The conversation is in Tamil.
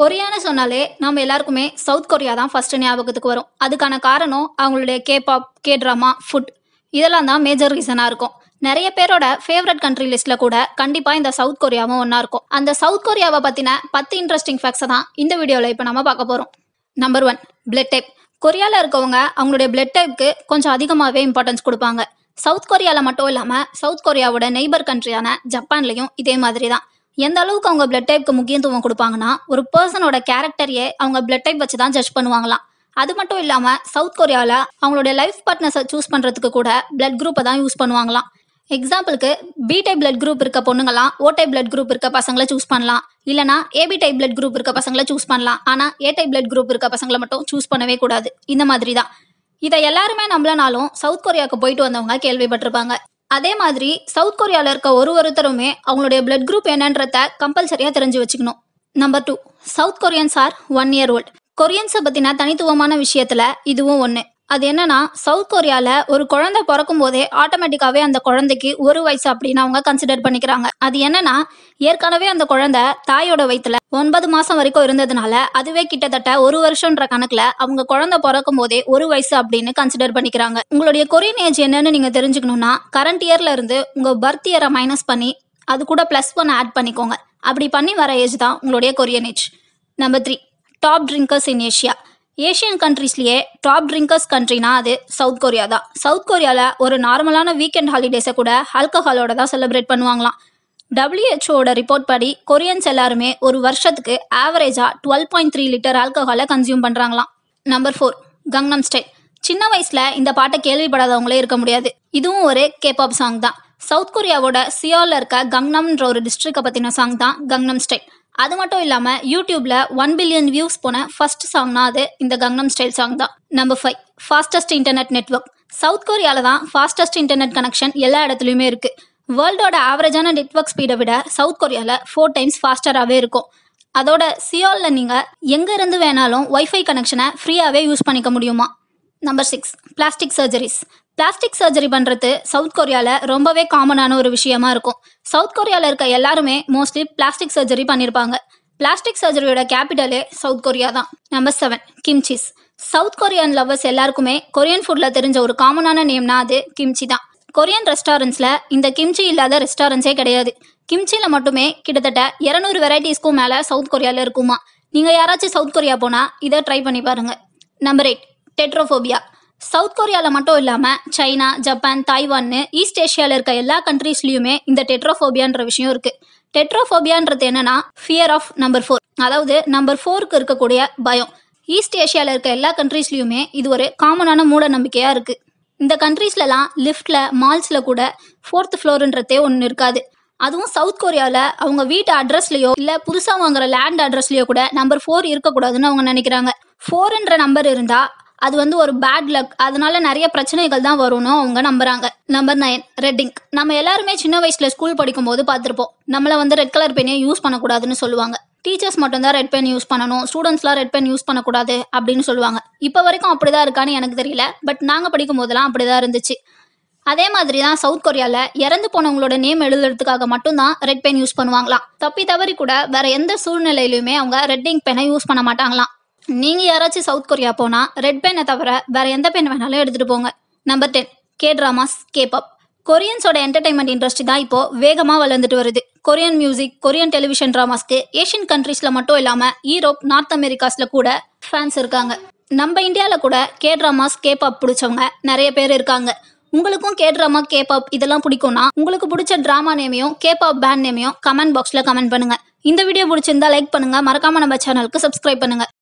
கொரியான்னு சொன்னாலே நம்ம எல்லாருக்குமே சவுத் கொரியா தான் ஃபர்ஸ்ட் ஞாபகத்துக்கு வரும் அதுக்கான காரணம் அவங்களுடைய K pop K drama food இதெல்லாம் தான் மேஜர் ரீசனாக இருக்கும் நிறைய பேரோட ஃபேவரட் கண்ட்ரி லிஸ்ட்ல கூட கண்டிப்பா இந்த சவுத் கொரியாவும் ஒன்னா இருக்கும் அந்த சவுத் கொரியாவை பத்தின பத்து இன்ட்ரெஸ்டிங் ஃபேக்ட்ஸை தான் இந்த வீடியோவில் இப்போ நம்ம பார்க்க போறோம் நம்பர் ஒன் பிளட் டைப் கொரியாவில் இருக்கவங்க அவங்களுடைய பிளட் டைப்புக்கு கொஞ்சம் அதிகமாகவே இம்பார்ட்டன்ஸ் கொடுப்பாங்க சவுத் கொரியாவில் மட்டும் இல்லாமல் சவுத் கொரியாவோட நெய்பர் கண்ட்ரியான ஜப்பான்லையும் இதே மாதிரி தான் எந்த அளவுக்கு அவங்க பிளட் டைப்க்கு முக்கியத்துவம் கொடுப்பாங்கன்னா ஒரு பர்சனோட கேரக்டரையே அவங்க பிளட் டைப் வச்சு தான் ஜட்ஜ் பண்ணுவாங்களாம் அது மட்டும் இல்லாமல் சவுத் கொரியாவில் அவங்களுடைய லைஃப் பார்ட்னர்ஸை சூஸ் பண்ணுறதுக்கு கூட பிளட் குரூப்பை தான் யூஸ் பண்ணுவாங்களாம் எக்ஸாம்பிளுக்கு பி டைப் பிளட் குரூப் இருக்க பொண்ணுங்களாம் ஓ டைப் பிளட் குரூப் இருக்க பசங்களை சூஸ் பண்ணலாம் இல்லனா ஏபி டைப் பிளட் குரூப் இருக்க பசங்களை சூஸ் பண்ணலாம் ஆனால் ஏ டைப் பிளட் குரூப் இருக்க பசங்களை மட்டும் சூஸ் பண்ணவே கூடாது இந்த மாதிரி தான் இதை எல்லாருமே நம்மளனாலும் சவுத் கொரியாவுக்கு போயிட்டு வந்தவங்க கேள்விப்பட்டிருப்பாங்க அதே மாதிரி சவுத் கொரியாவில் இருக்க ஒரு ஒருத்தருமே அவங்களுடைய பிளட் குரூப் என்னன்றத கம்பல்சரியாக தெரிஞ்சு வச்சுக்கணும் number two South Koreans are one year old கொரியன்ஸை பற்றின தனித்துவமான விஷயத்தில் இதுவும் ஒன்று அது என்னன்னா சவுத் கொரியால ஒரு குழந்தை பிறக்கும் போதே ஆட்டோமேட்டிக்காவே அந்த குழந்தைக்கு ஒரு வயசு அப்படின்னு அவங்க கன்சிடர் பண்ணிக்கிறாங்க அது என்னன்னா ஏற்கனவே அந்த குழந்தை தாயோட வயிற்றுல ஒன்பது மாசம் வரைக்கும் இருந்ததுனால அதுவே கிட்டத்தட்ட ஒரு வருஷம்ன்ற கணக்குல அவங்க குழந்தை பிறக்கும் போதே ஒரு வயசு அப்படின்னு கன்சிடர் பண்ணிக்கிறாங்க உங்களுடைய கொரியன் ஏஜ் என்னன்னு நீங்க தெரிஞ்சுக்கணும்னா கரண்ட் இயர்ல இருந்து உங்க பர்த் இயரை மைனஸ் பண்ணி அது கூட பிளஸ் ஒன் ஆட் பண்ணிக்கோங்க அப்படி பண்ணி வர ஏஜ் தான் உங்களுடைய Korean age number three top drinkers in Asia Asian கண்ட்ரீஸ்லேயே டாப் ட்ரிங்கர்ஸ் கண்ட்ரினா அது சவுத் கொரியா தான் சவுத் கொரியாவில் ஒரு நார்மலான வீக்கெண்ட் ஹாலிடேஸை கூட ஆல்கஹாலோட தான் செலிப்ரேட் பண்ணுவாங்களாம் டபிள்யூஹெச்ஓட ரிப்போர்ட் படி கொரியன்ஸ் எல்லாருமே ஒரு வருஷத்துக்கு ஆவரேஜாக டுவெல் பாயிண்ட் த்ரீ லிட்டர் ஆல்கஹாலை கன்சியூம் பண்ணுறாங்களாம் நம்பர் ஃபோர் கங்னம் ஸ்டைல் சின்ன வயசில் இந்த பாட்டை கேள்விப்படாதவங்களே இருக்க முடியாது இதுவும் ஒரு கேபாப் சாங் தான் சவுத் கொரியாவோட சியோவில் இருக்க கங்னம்ன்ற ஒரு டிஸ்ட்ரிக்டை பற்றின சாங் தான் கங்னம் ஸ்டைல் அது மட்டும் இல்லாமல் யூடியூப்பில் ஒன் பில்லியன் வியூஸ் போன ஃபர்ஸ்ட் சாங்னா அது இந்த கங்னம் ஸ்டைல் சாங் தான் number five fastest internet network South கொரியாவில் தான் ஃபாஸ்டஸ்ட் இன்டர்நெட் கனெக்ஷன் எல்லா இடத்துலையுமே இருக்குது வேர்ல்டோட ஆவரேஜான நெட்ஒர்க் ஸ்பீடை விட சவுத் கொரியாவில் ஃபோர் டைம்ஸ் ஃபாஸ்டராகவே இருக்கும் அதோட சியோலில் நீங்கள் எங்கேருந்து வேணாலும் ஒய்ஃபை கனெக்ஷனை ஃப்ரீயாகவே யூஸ் பண்ணிக்க முடியுமா number six plastic surgeries plastic surgery பண்ணுறது சவுத் கொரியாவில் ரொம்பவே காமனான ஒரு விஷயமா இருக்கும் சவுத் கொரியாவில் இருக்க எல்லாருமே மோஸ்ட்லி பிளாஸ்டிக் சர்ஜரி பண்ணியிருப்பாங்க பிளாஸ்டிக் சர்ஜரியோட கேபிட்டலே சவுத் கொரியா தான் number seven kimchis South Korean lovers எல்லாருக்குமே கொரியன் ஃபுட்டில் தெரிஞ்ச ஒரு காமனான நேம்னா அது கிம்ச்சி தான் கொரியன் ரெஸ்டாரண்ட்ஸில் இந்த கிம்ச்சி இல்லாத ரெஸ்டாரண்ட்ஸே கிடையாது கிம்ச்சியில் மட்டுமே கிட்டத்தட்ட இரநூறு வெரைட்டிஸ்க்கும் மேலே சவுத் கொரியாவில் இருக்குமா நீங்கள் யாராச்சும் சவுத் கொரியா போனால் இதை ட்ரை பண்ணி பாருங்கள் நம்பர் எயிட் டெட்ரோஃபோபியா சவுத் கொரியாவில் மட்டும் இல்லாமல் சைனா ஜப்பான் தாய்வான்னு ஈஸ்ட் ஏஷியாவில் இருக்க எல்லா கண்ட்ரீஸ்லையுமே இந்த டெட்ரோஃபோபியான்ற விஷயம் இருக்குது டெட்ரோஃபோபியான்றது என்னன்னா ஃபியர் ஆஃப் நம்பர் ஃபோர் அதாவது நம்பர் ஃபோருக்கு இருக்கக்கூடிய பயம் ஈஸ்ட் ஏஷியாவில் இருக்க எல்லா கண்ட்ரீஸ்லையுமே இது ஒரு காமனான மூட நம்பிக்கையாக இருக்குது இந்த கண்ட்ரீஸ்லலாம் லிஃப்டில் மால்ஸில் கூட ஃபோர்த் ஃப்ளோருன்றதே ஒன்று இருக்காது அதுவும் சவுத் கொரியாவில் அவங்க வீட்டு அட்ரஸ்லையோ இல்லை புதுசாக வாங்குற லேண்ட் அட்ரஸ்லையோ கூட நம்பர் ஃபோர் இருக்கக்கூடாதுன்னு அவங்க நினைக்கிறாங்க ஃபோர்ன்ற நம்பர் இருந்தால் அது வந்து ஒரு பேட் லக் அதனால நிறைய பிரச்சனைகள் தான் வரும்னு அவங்க நம்புறாங்க நம்பர் நைன் ரெட் இங்க் நம்ம எல்லாருமே சின்ன வயசுல ஸ்கூல் படிக்கும் போது பார்த்துருப்போம் நம்மளை வந்து ரெட் கலர் பெண்ணை யூஸ் பண்ணக்கூடாதுன்னு சொல்லுவாங்க டீச்சர்ஸ் மட்டும்தான் ரெட் பென் யூஸ் பண்ணணும் ஸ்டூடெண்ட்ஸ்லாம் ரெட் பென் யூஸ் பண்ணக்கூடாது அப்படின்னு சொல்லுவாங்க இப்போ வரைக்கும் அப்படி தான் இருக்கான்னு எனக்கு தெரியல பட் நாங்கள் படிக்கும் போதெல்லாம் அப்படி தான் இருந்துச்சு அதே மாதிரி தான் சவுத் கொரியாவில் இறந்து போனவங்களோட நேம் எழுதுறதுக்காக மட்டும்தான் ரெட் பென் யூஸ் பண்ணுவாங்களாம் தப்பி தவறி கூட வேற எந்த சூழ்நிலையிலுமே அவங்க ரெட் இங்க் பெனை யூஸ் பண்ண மாட்டாங்களாம் நீங்கள் யாராச்சும் சவுத் கொரியா போனால் ரெட் பெண்ணை தவிர வேறு எந்த பென் வேணாலும் எடுத்துகிட்டு போங்க number ten K dramas K pop கொரியன்ஸோட என்டர்டைன்மெண்ட் இண்டஸ்ட்ரி தான் இப்போது வேகமாக வளர்ந்துட்டு வருது கொரியன் மியூசிக் கொரியன் டெலிவிஷன் ட்ராமாஸ்க்கு ஏஷியன் கண்ட்ரீஸில் மட்டும் இல்லாமல் ஈரோப் நார்த் அமெரிக்காஸில் கூட ஃபேன்ஸ் இருக்காங்க நம்ம இந்தியாவில் கூட கே ட்ராமாஸ் பப் பிடிச்சவங்க நிறைய பேர் இருக்காங்க உங்களுக்கும் கே ட்ராமா பப் இதெல்லாம் பிடிக்கும்னா உங்களுக்கு பிடிச்ச ட்ராமா நேமையும் பப் பேண்ட் நேமையும் கமெண்ட் பாக்ஸில் கமெண்ட் பண்ணுங்கள் இந்த வீடியோ பிடிச்சிருந்தா லைக் பண்ணுங்கள் மறக்காமல் நம்ம சேனலுக்கு சப்ஸ்கிரைப் பண்ணுங்கள்